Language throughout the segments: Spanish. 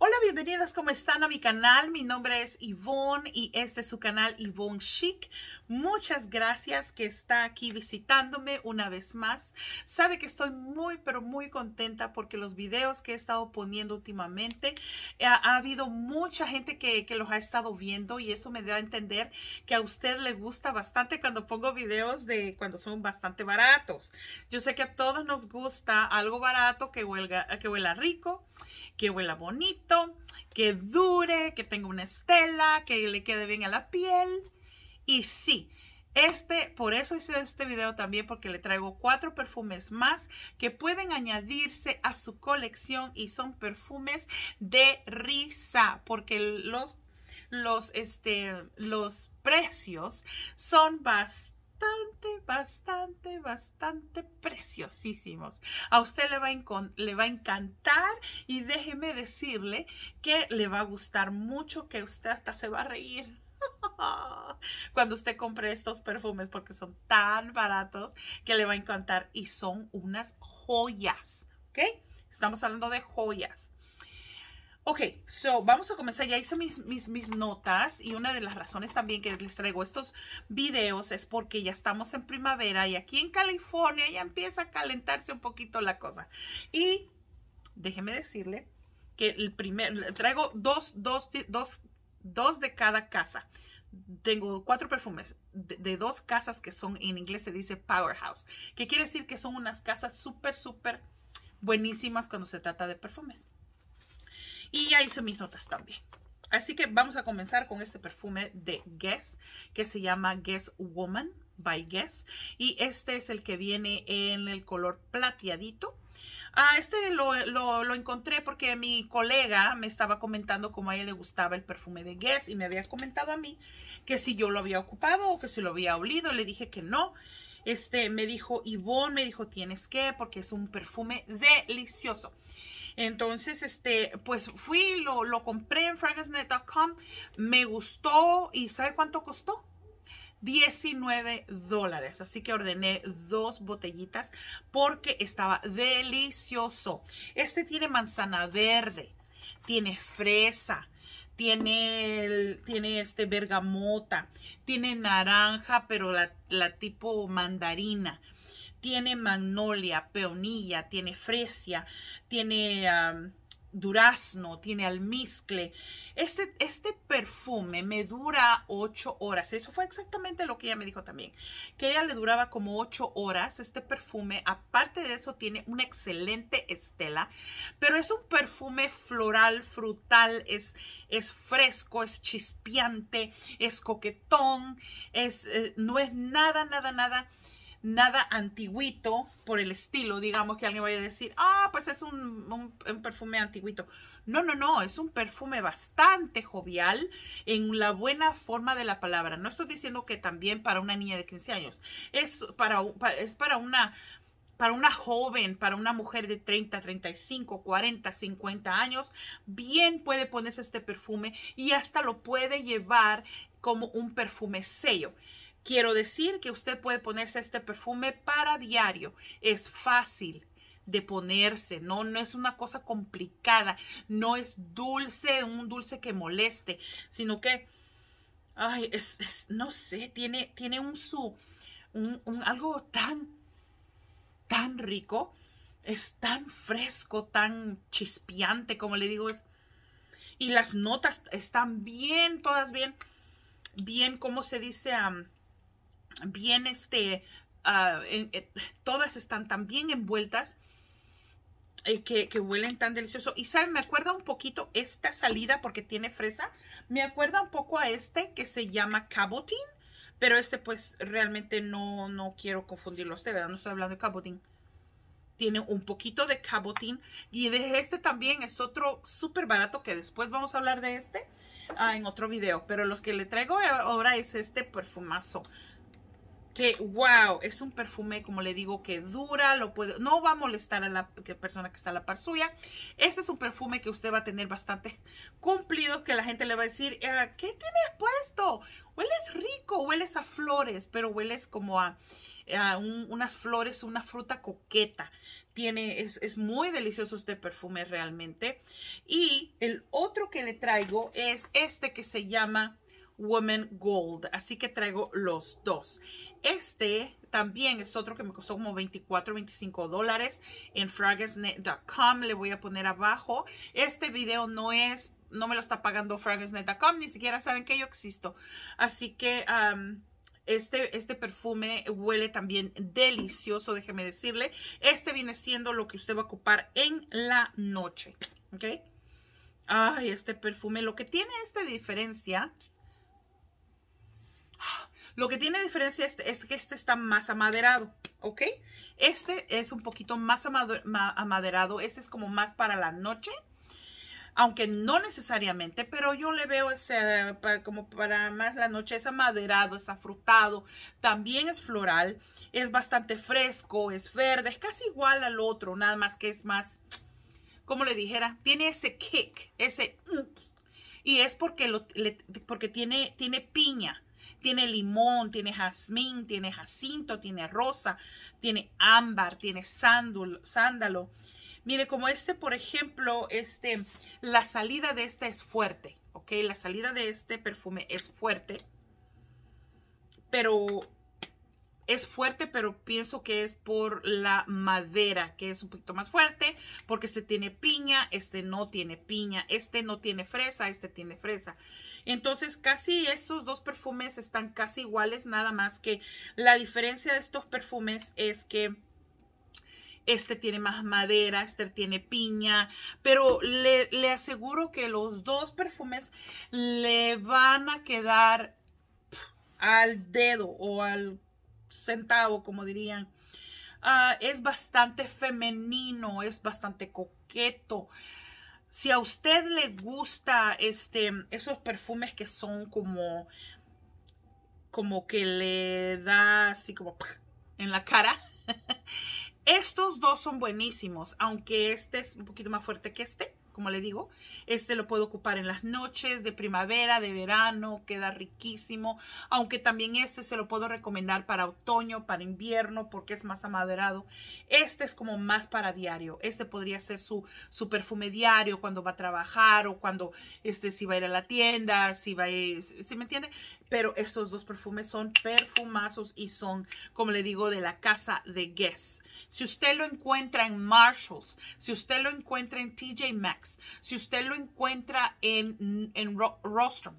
Hola, bienvenidas, ¿cómo están a mi canal? Mi nombre es Yvonne y este es su canal Yvonne Chic. Muchas gracias que está aquí visitándome una vez más. Sabe que estoy muy, pero muy contenta porque los videos que he estado poniendo últimamente, eh, ha, habido mucha gente que, los ha estado viendo y eso me da a entender que a usted le gusta bastante cuando pongo videos de cuando son bastante baratos. Yo sé que a todos nos gusta algo barato que que huela rico, que huela bonito que dure, que tenga una estela, que le quede bien a la piel. Y sí, este, por eso hice este video también, porque le traigo cuatro perfumes más que pueden añadirse a su colección y son perfumes de risa, porque los, los, este, los precios son bastante bastante, bastante, bastante preciosísimos. A usted le va, a le va a encantar y déjeme decirle que le va a gustar mucho, que usted hasta se va a reír cuando usted compre estos perfumes porque son tan baratos que le va a encantar y son unas joyas, ¿ok? Estamos hablando de joyas. Ok, so vamos a comenzar. Ya hice mis, mis, mis, notas y una de las razones también que les traigo estos videos es porque ya estamos en primavera y aquí en California ya empieza a calentarse un poquito la cosa. Y déjeme decirle que el primer, traigo dos, dos, dos, dos de cada casa. Tengo cuatro perfumes de dos casas que son, en inglés se dice powerhouse, que quiere decir que son unas casas súper, súper buenísimas cuando se trata de perfumes. Y ya hice mis notas también. Así que vamos a comenzar con este perfume de Guess, que se llama Guess Woman by Guess. Y este es el que viene en el color plateadito. Ah, este lo, encontré porque mi colega me estaba comentando cómo a ella le gustaba el perfume de Guess y me había comentado a mí que si yo lo había ocupado o que si lo había olido. Le dije que no. Este me dijo Yvonne, me dijo tienes que porque es un perfume delicioso. Entonces, este, pues fui, lo, lo compré en fragrancenet.com, me gustó y ¿sabe cuánto costó? 19 dólares. Así que ordené dos botellitas porque estaba delicioso. Este tiene manzana verde, tiene fresa, tiene, tiene este bergamota, tiene naranja, pero la tipo mandarina tiene magnolia, peonilla, tiene fresia, tiene durazno, tiene almizcle. Este, este perfume me dura ocho horas. Eso fue exactamente lo que ella me dijo también, que ella le duraba como ocho horas este perfume. Aparte de eso, tiene una excelente estela, pero es un perfume floral, frutal, es, es fresco, es chispeante, es coquetón, es, eh, no es nada, nada, nada nada antiguito por el estilo. Digamos que alguien vaya a decir, ah, pues es un, un, perfume antiguito. No, no, no, es un perfume bastante jovial en la buena forma de la palabra. No estoy diciendo que también para una niña de 15 años. Es para, es para una para una joven, para una mujer de 30, 35, 40, 50 años, bien puede ponerse este perfume y hasta lo puede llevar como un perfume sello. Quiero decir que usted puede ponerse este perfume para diario. Es fácil de ponerse, no, no es una cosa complicada, no es dulce, un dulce que moleste, sino que, ay, es, no sé, tiene, tiene un su, un, algo tan, tan rico, es tan fresco, tan chispeante, como le digo, es, y las notas están bien, todas bien, bien, como se dice, bien, este, ah, todas están tan bien envueltas. Eh, que, huelen tan delicioso. Y saben, me acuerda un poquito esta salida porque tiene fresa. Me acuerda un poco a este que se llama cabotín. Pero este pues realmente no, no quiero confundirlo. Este, verdad, no estoy hablando de cabotín. Tiene un poquito de cabotín. Y de este también es otro súper barato que después vamos a hablar de este ah, en otro video. Pero los que le traigo ahora es este perfumazo que wow, es un perfume, como le digo, que dura, lo puede, no va a molestar a la persona que está a la par suya. Este es un perfume que usted va a tener bastante cumplido, que la gente le va a decir, ah, ¿qué tienes puesto? Hueles rico, hueles a flores, pero hueles como a, unas flores, una fruta coqueta. Tiene, es, es muy delicioso este perfume realmente. Y el otro que le traigo es este que se llama Woman Gold. Así que traigo los dos. Este también es otro que me costó como 24, 25 dólares en fragrancenet.com. Le voy a poner abajo. Este video no es, no me lo está pagando fragrancenet.com, ni siquiera saben que yo existo. Así que este, este perfume huele también delicioso, déjeme decirle. Este viene siendo lo que usted va a ocupar en la noche. ¿Ok? Ay, este perfume, lo que tiene esta diferencia lo que tiene diferencia es, que este está más amaderado, ¿ok? Este es un poquito más amaderado. Este es como más para la noche aunque no necesariamente, pero yo le veo ese, como para más la noche, es amaderado, es afrutado, también es floral, es bastante fresco, es verde, es casi igual al otro, nada más que es más, como le dijera, tiene ese kick, ese... Y es porque, porque tiene, tiene piña, tiene limón, tiene jazmín, tiene jacinto, tiene rosa, tiene ámbar, tiene sándalo. sándalo. Mire, como este, por ejemplo, este, la salida de este es fuerte, ¿ok? La salida de este perfume es fuerte, pero es fuerte, pero pienso que es por la madera, que es un poquito más fuerte, porque este tiene piña, este no tiene piña, este no tiene fresa, este tiene fresa. Entonces casi estos dos perfumes están casi iguales, nada más que la diferencia de estos perfumes es que este tiene más madera, este tiene piña, pero le, aseguro que los dos perfumes le van a quedar al dedo o al centavo, como dirían. Ah, es bastante femenino, es bastante coqueto si a usted le gusta este, esos perfumes que son como, como que le da así como en la cara, estos dos son buenísimos, aunque este es un poquito más fuerte que este como le digo. Este lo puedo ocupar en las noches de primavera, de verano, queda riquísimo. Aunque también este se lo puedo recomendar para otoño, para invierno, porque es más amaderado. Este es como más para diario. Este podría ser su, perfume diario cuando va a trabajar o cuando, este, si va a ir a la tienda, si va a ir, me entiende? Pero estos dos perfumes son perfumazos y son, como le digo, de la casa de Guess si usted lo encuentra en Marshalls, si usted lo encuentra en TJ Maxx, si usted lo encuentra en, en Rostrum,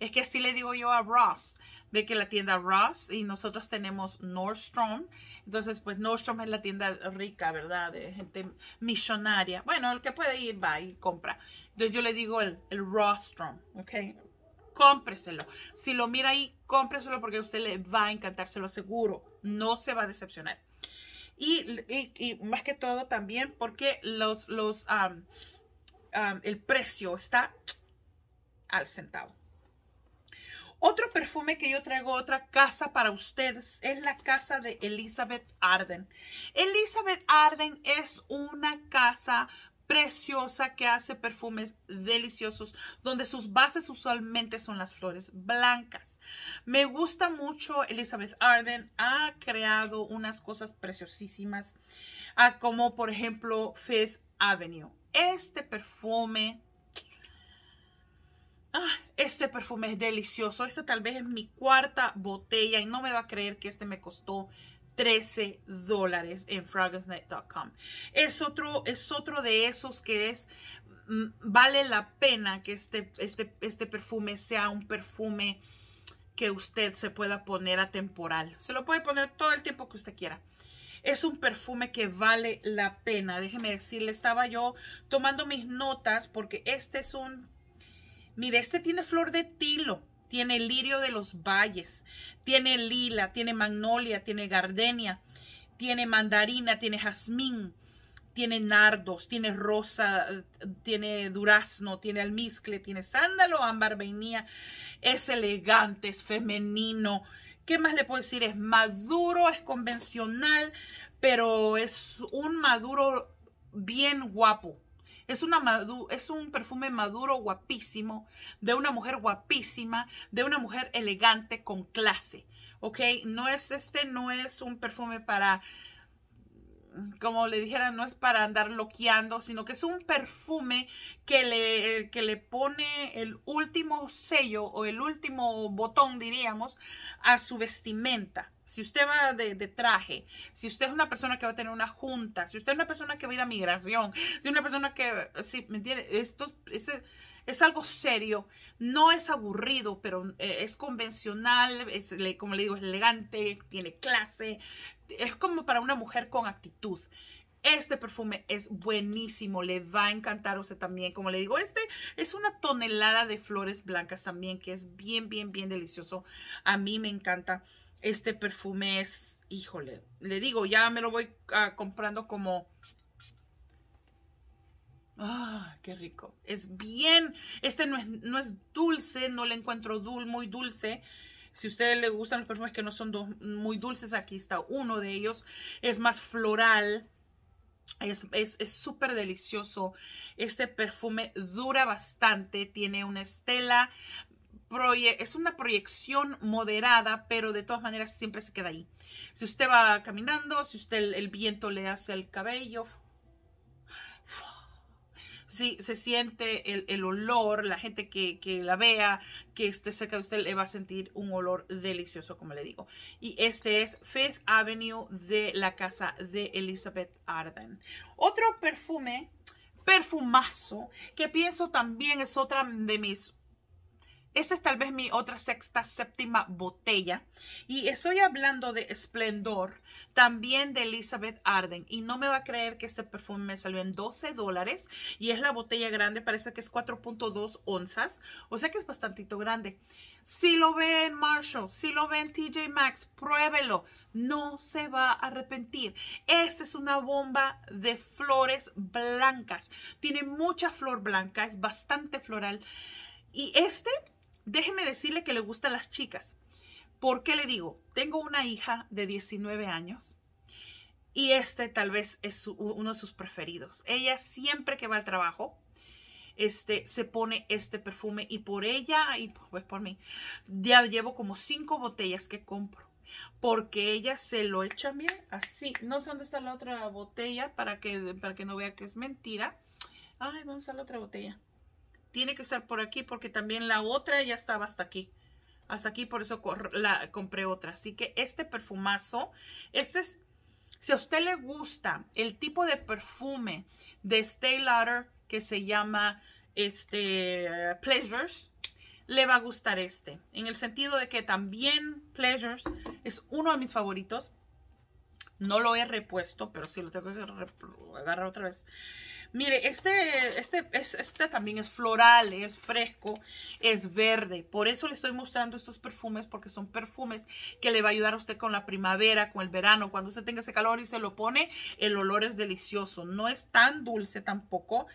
es que así le digo yo a Ross, ve que la tienda Ross y nosotros tenemos Nordstrom. Entonces, pues Nordstrom es la tienda rica, ¿verdad? De gente misionaria. Bueno, el que puede ir va y compra. Entonces yo le digo el, el Rostrum, ¿ok? Cómpreselo. Si lo mira ahí, cómpreselo porque a usted le va a encantárselo seguro. No se va a decepcionar y, más que todo también porque los, los, el precio está al centavo. Otro perfume que yo traigo, otra casa para ustedes, es la casa de Elizabeth Arden. Elizabeth Arden es una casa preciosa que hace perfumes deliciosos, donde sus bases usualmente son las flores blancas. Me gusta mucho Elizabeth Arden, ha creado unas cosas preciosísimas, ah, como por ejemplo Fifth Avenue. Este perfume ah, este perfume es delicioso. Esta tal vez es mi cuarta botella y no me va a creer que este me costó 13 dólares en fragrance.net.com Es otro, es otro de esos que es, mm, vale la pena que este, este, este perfume sea un perfume que usted se pueda poner a temporal. Se lo puede poner todo el tiempo que usted quiera. Es un perfume que vale la pena. Déjeme decirle, estaba yo tomando mis notas porque este es un... Mire, este tiene flor de tilo tiene lirio de los valles, tiene lila, tiene magnolia, tiene gardenia, tiene mandarina, tiene jazmín, tiene nardos, tiene rosa, tiene durazno, tiene almizcle, tiene sándalo, ámbar, vainilla. Es elegante, es femenino. ¿Qué más le puedo decir? Es maduro, es convencional, pero es un maduro bien guapo. Es, un perfume maduro guapísimo, de una mujer guapísima, de una mujer elegante con clase. ¿Ok? No es este, no es un perfume para, como le dijera, no es para andar loqueando, sino que es un perfume que le, que le pone el último sello o el último botón, diríamos, a su vestimenta. Si usted va de, traje, si usted es una persona que va a tener una junta, si usted es una persona que va a ir a migración, si es una persona que, si, ¿me entiende? Esto es, algo serio, no es aburrido, pero eh, es convencional, es, como le digo, es elegante, tiene clase, es como para una mujer con actitud. Este perfume es buenísimo, le va a encantar a usted también. Como le digo, este es una tonelada de flores blancas también, que es bien, bien, bien delicioso. A mí me encanta este perfume es, híjole, le digo, ya me lo voy ah, comprando como... ¡Ah, qué rico! Es bien, este no es, no es dulce, no le encuentro dul, muy dulce. Si a ustedes les gustan los perfumes que no son muy dulces, aquí está uno de ellos. Es más floral. Es súper es, delicioso. Este perfume dura bastante. Tiene una estela es una proyección moderada, pero de todas maneras siempre se queda ahí. Si usted va caminando, si usted el, viento le hace el cabello, si se siente el, olor, la gente que, que, la vea, que esté cerca de usted, le va a sentir un olor delicioso, como le digo. Y este es Fifth Avenue de la casa de Elizabeth Arden. Otro perfume, perfumazo, que pienso también es otra de mis esta es tal vez mi otra sexta, séptima botella. Y estoy hablando de Esplendor, también de Elizabeth Arden. Y no me va a creer que este perfume me salió en 12 dólares. Y es la botella grande, parece que es 4.2 onzas. O sea que es bastante grande. Si lo ven Marshall, si lo ven TJ Maxx, pruébelo. No se va a arrepentir. Esta es una bomba de flores blancas. Tiene mucha flor blanca, es bastante floral. Y este Déjeme decirle que le gustan las chicas. ¿Por qué le digo? Tengo una hija de 19 años y este tal vez es uno de sus preferidos. Ella siempre que va al trabajo, este, se pone este perfume y por ella y pues por mí, ya llevo como cinco botellas que compro. Porque ella se lo echa, bien. así. No sé dónde está la otra botella para que, para que no vea que es mentira. Ay, ¿dónde está la otra botella? tiene que estar por aquí porque también la otra ya estaba hasta aquí. Hasta aquí, por eso la compré otra. Así que este perfumazo, este es, si a usted le gusta el tipo de perfume de Stay Lauder que se llama este, Pleasures, le va a gustar este. En el sentido de que también Pleasures es uno de mis favoritos. No lo he repuesto, pero sí lo tengo que agarrar otra vez. Mire, este, este, este, también es floral, es fresco, es verde. Por eso le estoy mostrando estos perfumes, porque son perfumes que le va a ayudar a usted con la primavera, con el verano. Cuando usted tenga ese calor y se lo pone, el olor es delicioso. No es tan dulce tampoco.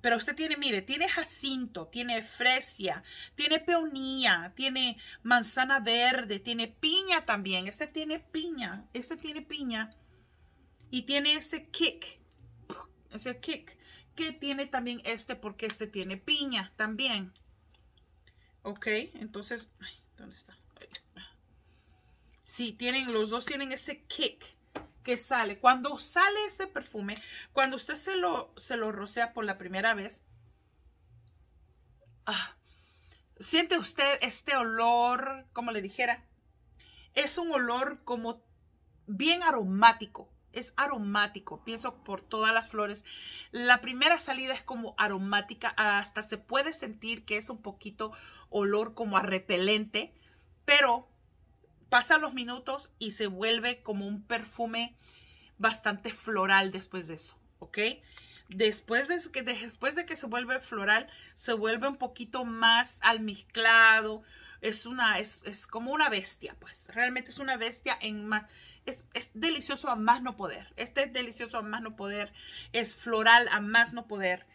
Pero usted tiene, mire, tiene jacinto, tiene fresia, tiene peonía, tiene manzana verde, tiene piña también. Este tiene piña, este tiene piña. Y tiene ese kick ese kick. Que tiene también este porque este tiene piña también. Ok, entonces, ¿dónde está? Sí, tienen, los dos tienen ese kick que sale. Cuando sale este perfume, cuando usted se lo, se lo rocea por la primera vez, ah, siente usted este olor, como le dijera, es un olor como bien aromático, es aromático. Pienso por todas las flores. La primera salida es como aromática, hasta se puede sentir que es un poquito olor como a repelente, pero pasan los minutos y se vuelve como un perfume bastante floral después de eso, ¿ok? Después de, que, después de que se vuelve floral, se vuelve un poquito más almizclado, es una es, es, como una bestia pues realmente es una bestia en más es, delicioso a más no poder. Este es delicioso a más no poder. Es floral a más no poder.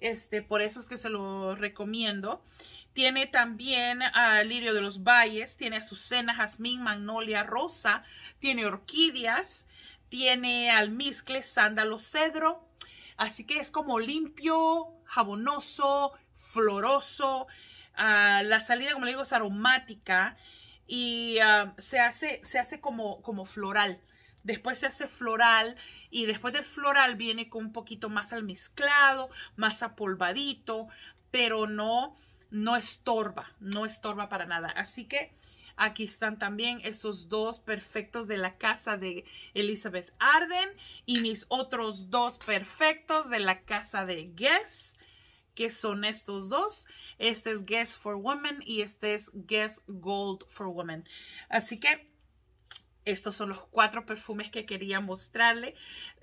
Este, por eso es que se lo recomiendo. Tiene también lirio de los valles, tiene azucena, jazmín, magnolia, rosa, tiene orquídeas, tiene almizcle, sándalo, cedro. Así que es como limpio, jabonoso, floroso. Ah, la salida, como le digo, es aromática y ah, se, hace, se hace como, como floral. Después se hace floral y después del floral viene con un poquito más almizclado, más apolvadito, pero no, no estorba, no estorba para nada. Así que aquí están también estos dos perfectos de la casa de Elizabeth Arden y mis otros dos perfectos de la casa de Guess que son estos dos. Este es Guess for Women y este es Guess Gold for Women. Así que estos son los cuatro perfumes que quería mostrarle.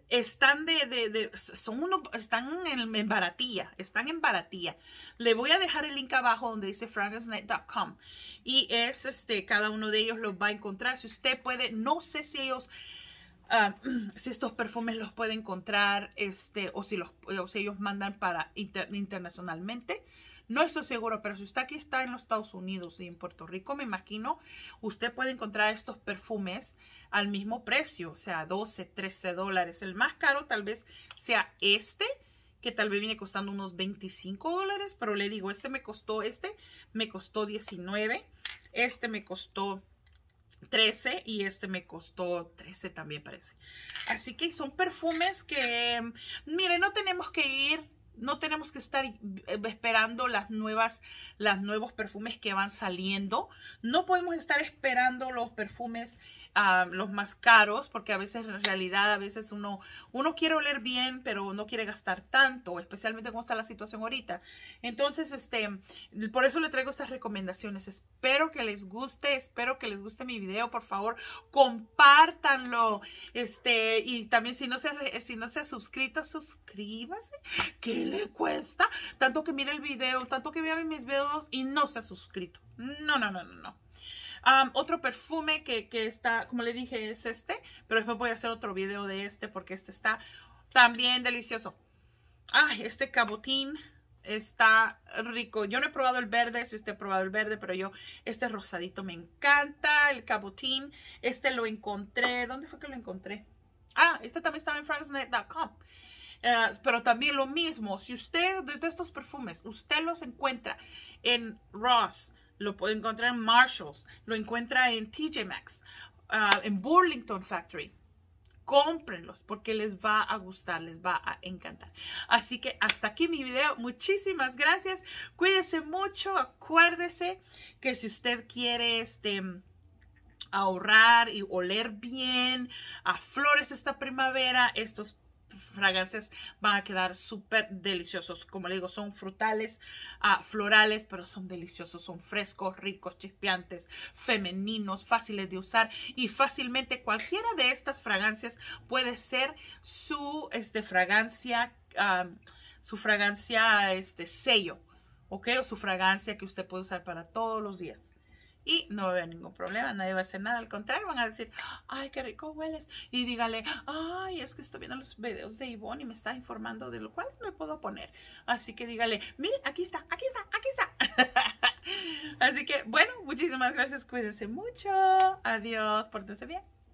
Están de, de, son uno, están en, en, baratía, están en baratía. Le voy a dejar el link abajo donde dice fragrance.com y es este, cada uno de ellos los va a encontrar. Si usted puede, no sé si ellos Ah, si estos perfumes los puede encontrar este, o, si los, o si ellos mandan para internacionalmente. No estoy seguro, pero si usted aquí está en los Estados Unidos y en Puerto Rico, me imagino, usted puede encontrar estos perfumes al mismo precio, o sea, 12, 13 dólares. El más caro tal vez sea este, que tal vez viene costando unos 25 dólares, pero le digo, este me costó, este me costó 19, este me costó 13 y este me costó 13 también parece. Así que son perfumes que, mire, no tenemos que ir, no tenemos que estar eh, esperando las nuevas, las nuevos perfumes que van saliendo. No podemos estar esperando los perfumes los más caros, porque a veces en realidad, a veces uno, uno quiere oler bien, pero no quiere gastar tanto, especialmente como está la situación ahorita. Entonces, este, por eso le traigo estas recomendaciones. Espero que les guste, espero que les guste mi video, por favor, compártanlo. Este, y también si no se, si no se ha suscrito, suscríbase. ¿Qué le cuesta? Tanto que mire el video, tanto que vea mis videos y no se ha suscrito. No, no, no, no, no otro perfume que, está, como le dije, es este, pero después voy a hacer otro video de este porque este está también delicioso. Ay, este cabotín está rico. Yo no he probado el verde, si usted ha probado el verde, pero yo, este rosadito me encanta, el cabotín. Este lo encontré, ¿dónde fue que lo encontré? Ah, este también estaba en frank's.com. Eh, pero también lo mismo, si usted de estos perfumes, usted los encuentra en Ross, lo puede encontrar en Marshalls, lo encuentra en TJ Maxx, ah, en Burlington Factory. Cómprenlos porque les va a gustar, les va a encantar. Así que hasta aquí mi video. Muchísimas gracias. Cuídese mucho. Acuérdese que si usted quiere este ahorrar y oler bien a flores esta primavera, estos fragancias van a quedar súper deliciosos. Como le digo, son frutales, a ah, florales, pero son deliciosos. Son frescos, ricos, chispeantes, femeninos, fáciles de usar. Y fácilmente cualquiera de estas fragancias puede ser su este, fragancia, ah, su fragancia este, sello. ¿Ok? O su fragancia que usted puede usar para todos los días y no va a haber ningún problema, nadie va a hacer nada, al contrario, van a decir, ay, qué rico hueles, y dígale, ay, es que estoy viendo los videos de Ivonne y me está informando de lo cual me puedo poner, así que dígale, mire, aquí está, aquí está, aquí está. así que, bueno, muchísimas gracias, cuídense mucho, adiós, pórtense bien.